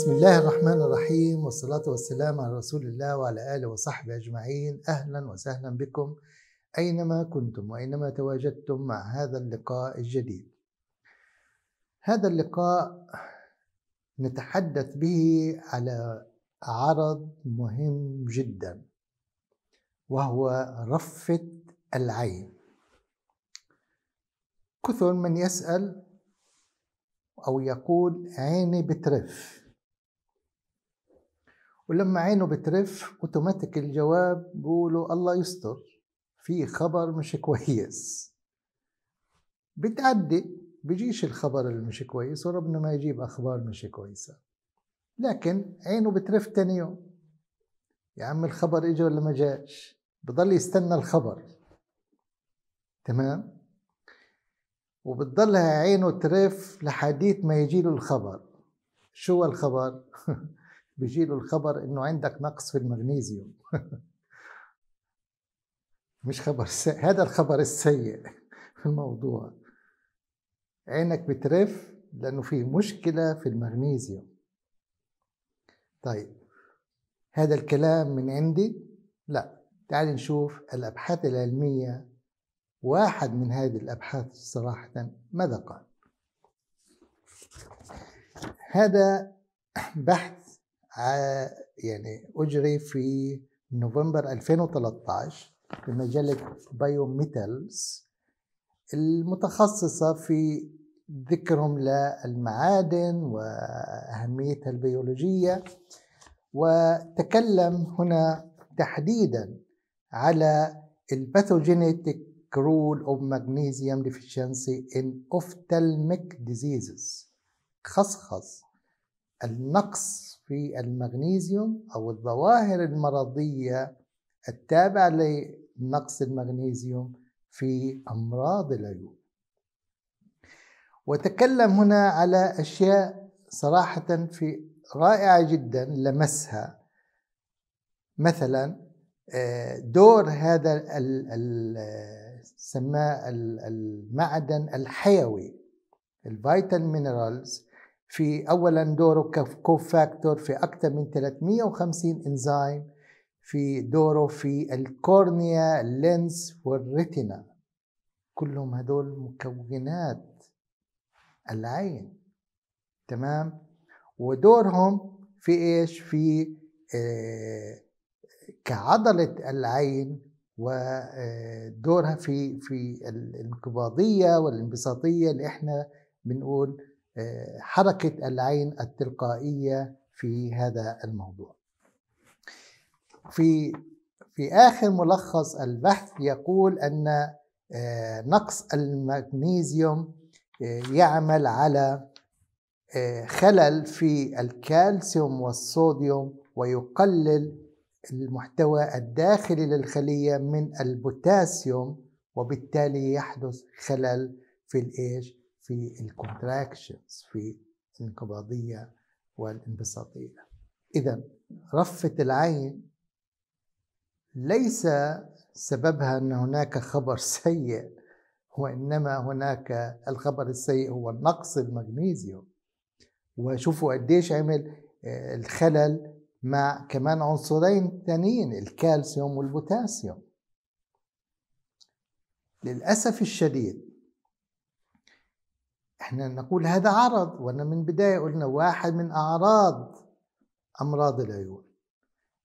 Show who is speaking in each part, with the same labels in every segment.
Speaker 1: بسم الله الرحمن الرحيم والصلاة والسلام على رسول الله وعلى آله وصحبه أجمعين أهلا وسهلا بكم أينما كنتم وأينما تواجدتم مع هذا اللقاء الجديد هذا اللقاء نتحدث به على عرض مهم جدا وهو رفة العين كثر من يسأل أو يقول عيني بترف ولما عينه بترف اوتوماتيك الجواب بيقولوا الله يستر في خبر مش كويس بتعدي بيجيش الخبر اللي مش كويس وربنا ما يجيب اخبار مش كويسه لكن عينه بترف تاني يوم يا عم الخبر اجى ولا ما جاش بضل يستنى الخبر تمام وبتضلها عينه ترف لحديت ما يجيله الخبر شو الخبر له الخبر انه عندك نقص في المغنيزيوم مش خبر سيء هذا الخبر السيء في الموضوع عينك بترف لانه في مشكله في المغنيزيوم طيب هذا الكلام من عندي لا تعال نشوف الابحاث العلميه واحد من هذه الابحاث صراحه ماذا قال هذا بحث يعني اجري في نوفمبر 2013 بمجله بايو ميتالز المتخصصه في ذكرهم للمعادن واهميتها البيولوجيه وتكلم هنا تحديدا على الباثوجينيتك رول اوف ماغنيزيوم ديفيشنسي ان اوفتالميك ديزيزز خصخص النقص في المغنيسيوم أو الظواهر المرضية التابعة لنقص المغنيسيوم في أمراض العيون وتكلم هنا على أشياء صراحة في رائعة جدا لمسها مثلا آه، دور هذا سماه المعدن الحيوي الفيتال مينرالز في اولا دوره فاكتور في اكثر من 350 انزيم في دوره في الكورنيا لينس والريتنا كلهم هدول مكونات العين تمام ودورهم في ايش في آه، كعضله العين ودورها آه، في في الانقباضيه والانبساطيه اللي احنا بنقول حركة العين التلقائية في هذا الموضوع في في آخر ملخص البحث يقول أن آه، نقص المغنيسيوم آه، يعمل على آه، خلل في الكالسيوم والصوديوم ويقلل المحتوى الداخلي للخلية من البوتاسيوم وبالتالي يحدث خلل في الايش في الكونتراكشنز في الانقباضية والانبساطية إذا رفة العين ليس سببها أن هناك خبر سيء وإنما هناك الخبر السيء هو نقص المغنيسيوم وشوفوا قديش عمل آه، الخلل مع كمان عنصرين تانيين الكالسيوم والبوتاسيوم للأسف الشديد احنا نقول هذا عرض وانا من بداية قلنا واحد من اعراض امراض العيون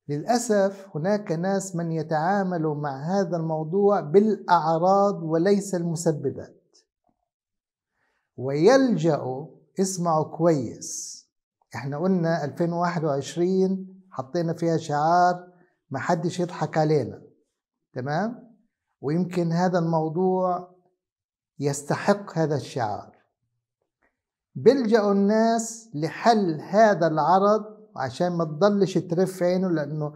Speaker 1: للأسف هناك ناس من يتعاملوا مع هذا الموضوع بالأعراض وليس المسببات ويلجأوا اسمعوا كويس احنا قلنا 2021 حطينا فيها شعار ما حدش يضحك علينا تمام ويمكن هذا الموضوع يستحق هذا الشعار بيلجأوا الناس لحل هذا العرض عشان ما تضلش ترف عينه لأنه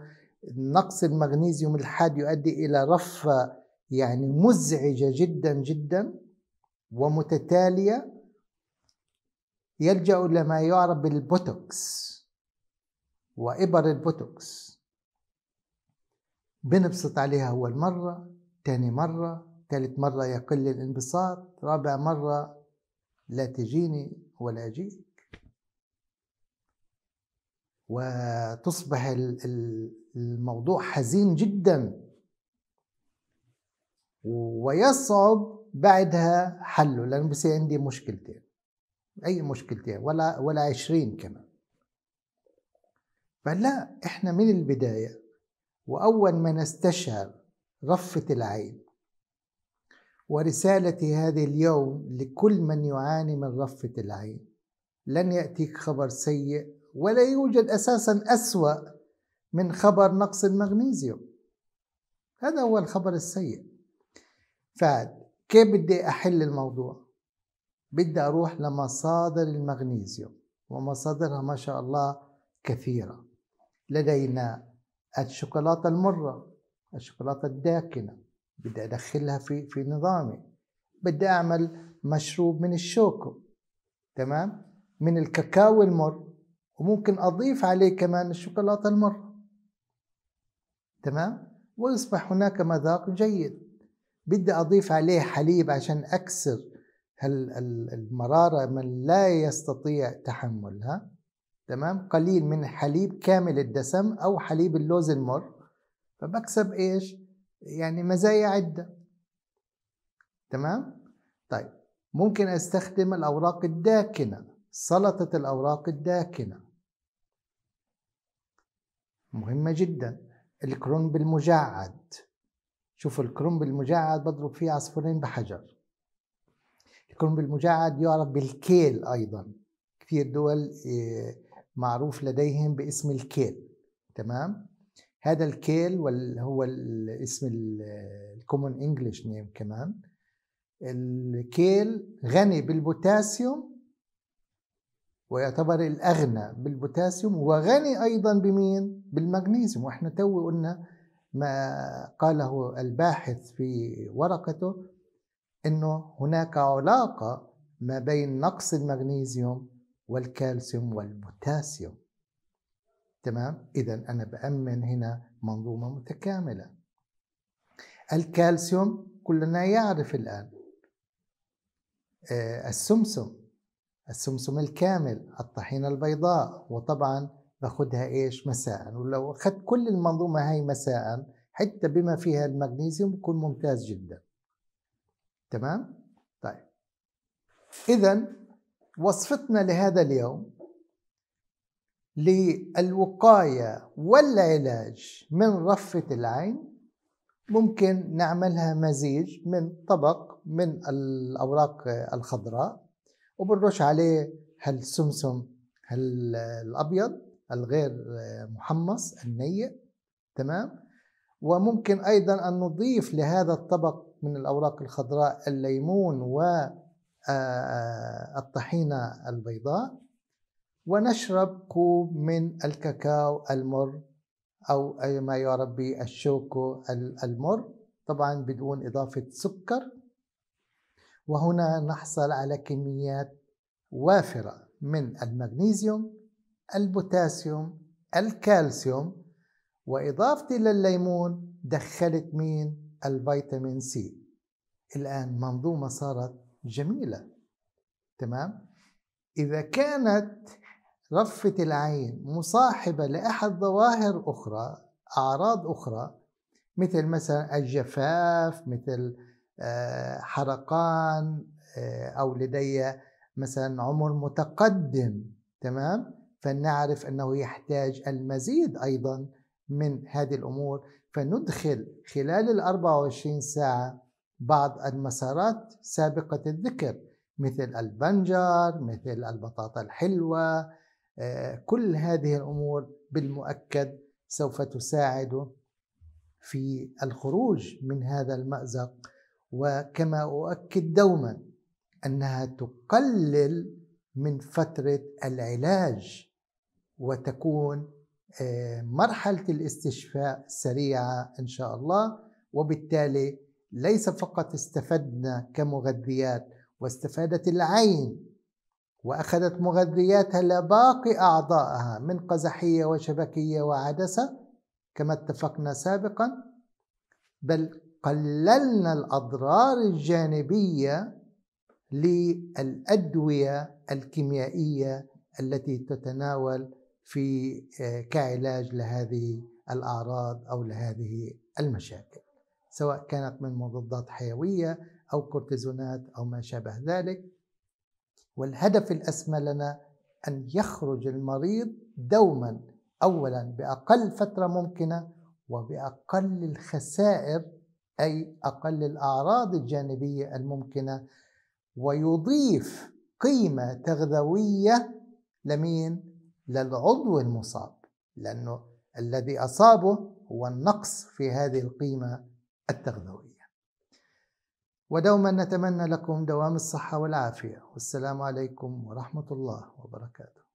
Speaker 1: نقص المغنيسيوم الحاد يؤدي إلى رفة يعني مزعجة جدا جدا ومتتالية يلجأ إلى ما يعرف بالبوتوكس وإبر البوتوكس بنبسط عليها أول مرة تاني مرة ثالث مرة يقل الانبساط رابع مرة لا تجيني هو لاجئك وتصبح الموضوع حزين جدا ويصعب بعدها حله لأنه بصير عندي مشكلتين أي مشكلتين ولا ولا عشرين كمان فلا إحنا من البداية وأول ما نستشعر رفة العين ورسالتي هذه اليوم لكل من يعاني من رفة العين لن يأتيك خبر سيء ولا يوجد أساسا أسوأ من خبر نقص المغنيسيوم هذا هو الخبر السيء فكيف بدي أحل الموضوع بدي أروح لمصادر المغنيسيوم ومصادرها ما شاء الله كثيرة لدينا الشوكولاتة المرة الشوكولاتة الداكنة بدي ادخلها في في نظامي بدي اعمل مشروب من الشوكو تمام من الكاكاو المر وممكن اضيف عليه كمان الشوكولاته المره تمام ويصبح هناك مذاق جيد بدي اضيف عليه حليب عشان اكسر المراره من لا يستطيع تحملها تمام قليل من حليب كامل الدسم او حليب اللوز المر فبكسب ايش يعني مزايا عدة تمام؟ طيب ممكن أستخدم الأوراق الداكنة سلطة الأوراق الداكنة مهمة جدا الكرنب المجعد شوف الكرنب المجعد بضرب فيه عصفورين بحجر الكرنب المجعد يعرف بالكيل أيضا كثير دول آه، معروف لديهم باسم الكيل تمام هذا الكيل هو الاسم الكومون انجلش نيم كمان الكيل غني بالبوتاسيوم ويعتبر الاغنى بالبوتاسيوم وغني ايضا بمين بالمغنيسيوم واحنا تو قلنا ما قاله الباحث في ورقته انه هناك علاقه ما بين نقص المغنيسيوم والكالسيوم والبوتاسيوم تمام اذا انا بامن هنا منظومه متكامله الكالسيوم كلنا يعرف الان آه، السمسم السمسم الكامل الطحينه البيضاء وطبعا باخذها ايش مساء ولو اخذت كل المنظومه هاي مساء حتى بما فيها المغنيسيوم بكون ممتاز جدا تمام طيب اذا وصفتنا لهذا اليوم للوقاية والعلاج من رفة العين ممكن نعملها مزيج من طبق من الأوراق الخضراء وبنرش عليه هالسمسم الأبيض الغير محمص النيء تمام وممكن أيضا أن نضيف لهذا الطبق من الأوراق الخضراء الليمون والطحينة آه، آه، البيضاء ونشرب كوب من الكاكاو المر أو أي ما يعرف بالشوكو المر طبعا بدون إضافة سكر وهنا نحصل على كميات وافرة من المغنيسيوم البوتاسيوم الكالسيوم وإضافتي للليمون دخلت مين الفيتامين سي الآن منظومة صارت جميلة تمام إذا كانت رفة العين مصاحبة لأحد ظواهر أخرى أعراض أخرى مثل مثلا الجفاف مثل آه، حرقان آه، أو لدي مثلا عمر متقدم تمام فنعرف أنه يحتاج المزيد أيضا من هذه الأمور فندخل خلال ال 24 ساعة بعض المسارات سابقة الذكر مثل البنجر مثل البطاطا الحلوة آه، كل هذه الامور بالمؤكد سوف تساعده في الخروج من هذا المازق وكما اؤكد دوما انها تقلل من فتره العلاج وتكون آه، مرحله الاستشفاء سريعه ان شاء الله وبالتالي ليس فقط استفدنا كمغذيات واستفادت العين وأخذت مغذياتها لباقي أعضائها من قزحية وشبكية وعدسة كما اتفقنا سابقا بل قللنا الأضرار الجانبية للأدوية الكيميائية التي تتناول في آه، كعلاج لهذه الأعراض أو لهذه المشاكل سواء كانت من مضادات حيوية أو كورتيزونات أو ما شابه ذلك والهدف الأسمى لنا أن يخرج المريض دوما أولا بأقل فترة ممكنة وبأقل الخسائر أي أقل الأعراض الجانبية الممكنة ويضيف قيمة تغذوية لمين؟ للعضو المصاب لأنه الذي أصابه هو النقص في هذه القيمة التغذوية ودوما نتمنى لكم دوام الصحة والعافية والسلام عليكم ورحمة الله وبركاته